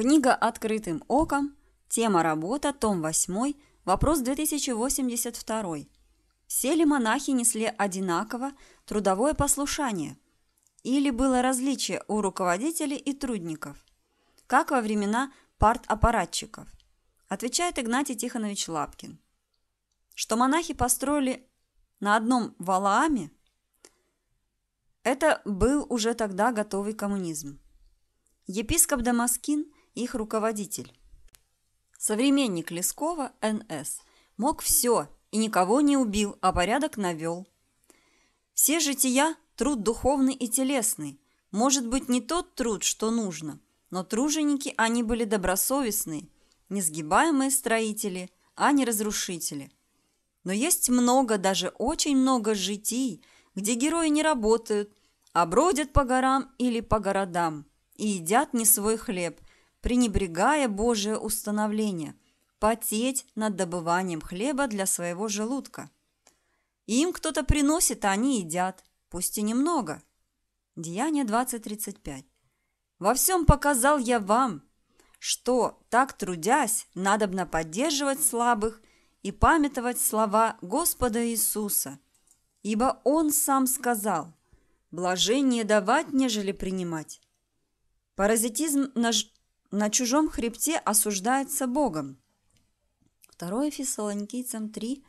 Книга «Открытым оком», тема работа, том 8, вопрос 2082. Все ли монахи несли одинаково трудовое послушание? Или было различие у руководителей и трудников? Как во времена парт-аппаратчиков? Отвечает Игнатий Тихонович Лапкин. Что монахи построили на одном Валааме, это был уже тогда готовый коммунизм. Епископ Дамаскин – их руководитель. Современник Лескова Н.С. мог все и никого не убил, а порядок навел. Все жития – труд духовный и телесный. Может быть, не тот труд, что нужно, но труженики они были добросовестные, несгибаемые строители, а не разрушители. Но есть много, даже очень много житий, где герои не работают, а бродят по горам или по городам и едят не свой хлеб – пренебрегая Божие установление – потеть над добыванием хлеба для своего желудка. Им кто-то приносит, а они едят, пусть и немного. Деяние 20.35. «Во всем показал я вам, что, так трудясь, надобно поддерживать слабых и памятовать слова Господа Иисуса, ибо Он сам сказал, блажение давать, нежели принимать». Паразитизм наш на чужом хребте осуждается Богом. 2 Фессалоникийцам 3,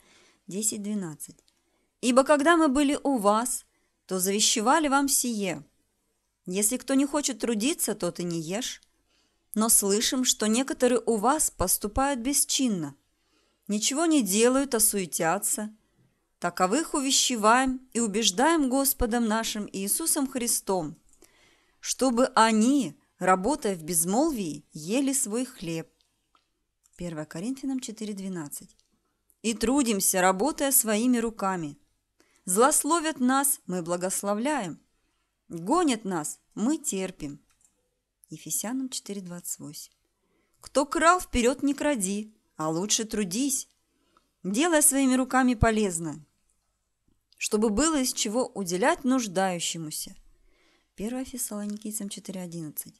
10, 12. «Ибо когда мы были у вас, то завещевали вам сие. Если кто не хочет трудиться, тот и не ешь. Но слышим, что некоторые у вас поступают бесчинно, ничего не делают, а суетятся. Таковых увещеваем и убеждаем Господом нашим Иисусом Христом, чтобы они, работая в безмолвии, ели свой хлеб. 1 Коринфянам 4.12. И трудимся, работая своими руками. Злословят нас, мы благословляем. Гонят нас, мы терпим. Ефесянам 4.28. Кто крал, вперед не кради, а лучше трудись, делая своими руками полезно, чтобы было из чего уделять нуждающемуся. 1 Фессалоникийцам 4.11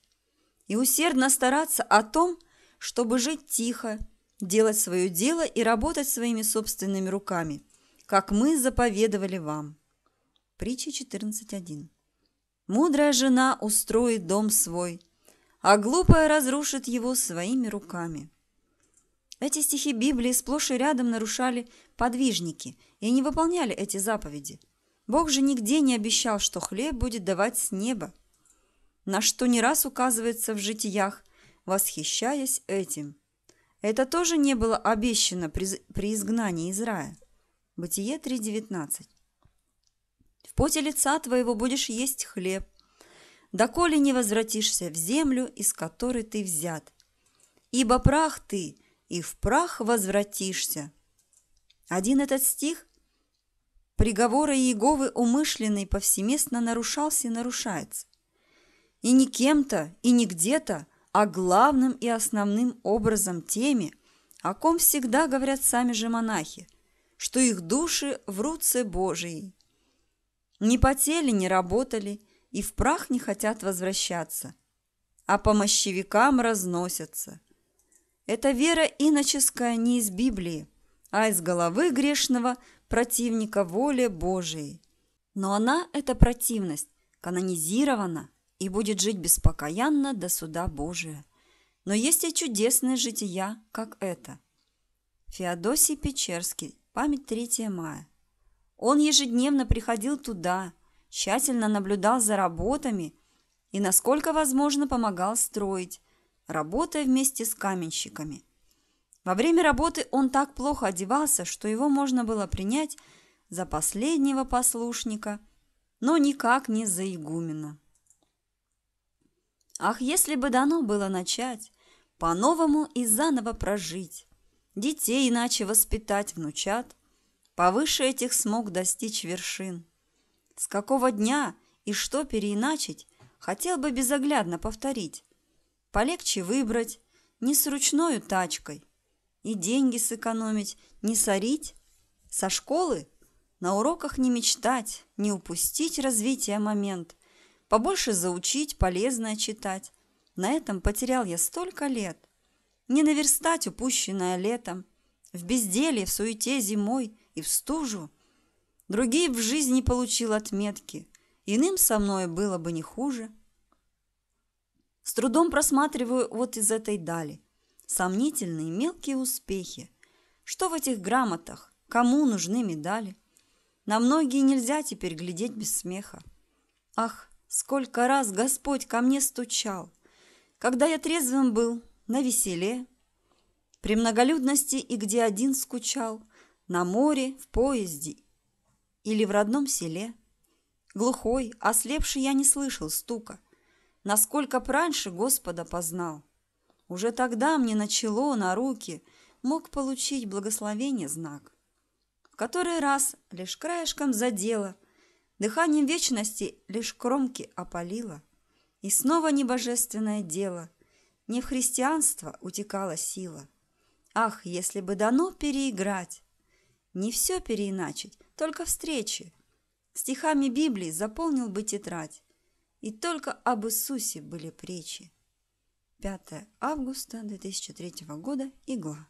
и усердно стараться о том, чтобы жить тихо, делать свое дело и работать своими собственными руками, как мы заповедовали вам. Притча 14.1. Мудрая жена устроит дом свой, а глупая разрушит его своими руками. Эти стихи Библии сплошь и рядом нарушали подвижники и не выполняли эти заповеди. Бог же нигде не обещал, что хлеб будет давать с неба – на что не раз указывается в житиях, восхищаясь этим. Это тоже не было обещано при, при изгнании из рая. Бытие 3.19. «В поте лица твоего будешь есть хлеб, доколе не возвратишься в землю, из которой ты взят. Ибо прах ты, и в прах возвратишься». Один этот стих приговора Иеговы умышленный повсеместно нарушался и нарушается. И не кем-то, и не где-то, а главным и основным образом теми, о ком всегда говорят сами же монахи, что их души в руце Божией. Не потели, не работали, и в прах не хотят возвращаться, а по мощевикам разносятся. Это вера иноческая не из Библии, а из головы грешного противника воли Божией. Но она, эта противность, канонизирована – и будет жить беспокаянно до суда Божия. Но есть и чудесные жития, как это. Феодосий Печерский, память 3 мая. Он ежедневно приходил туда, тщательно наблюдал за работами и, насколько возможно, помогал строить, работая вместе с каменщиками. Во время работы он так плохо одевался, что его можно было принять за последнего послушника, но никак не за игумена. Ах, если бы дано было начать, по-новому и заново прожить, детей иначе воспитать внучат, повыше этих смог достичь вершин. С какого дня и что переиначить, хотел бы безоглядно повторить. Полегче выбрать, не с ручною тачкой, и деньги сэкономить, не сорить, со школы на уроках не мечтать, не упустить развитие момент, побольше заучить, полезное читать. На этом потерял я столько лет. Не наверстать упущенное летом, в безделье, в суете зимой и в стужу. Другие в жизни получил отметки, иным со мной было бы не хуже. С трудом просматриваю вот из этой дали. Сомнительные мелкие успехи. Что в этих грамотах? Кому нужны медали? На многие нельзя теперь глядеть без смеха. Ах, Сколько раз Господь ко мне стучал, когда я трезвым был, на веселе, при многолюдности и где один скучал, на море, в поезде или в родном селе. Глухой, ослепший я не слышал стука, насколько раньше Господа познал. Уже тогда мне начало на руки мог получить благословение знак. В который раз лишь краешком задело – Дыханием вечности лишь кромки опалило. И снова небожественное дело. Не в христианство утекала сила. Ах, если бы дано переиграть! Не все переиначить, только встречи. Стихами Библии заполнил бы тетрадь. И только об Иисусе были пречи. 5 августа 2003 года. Игла.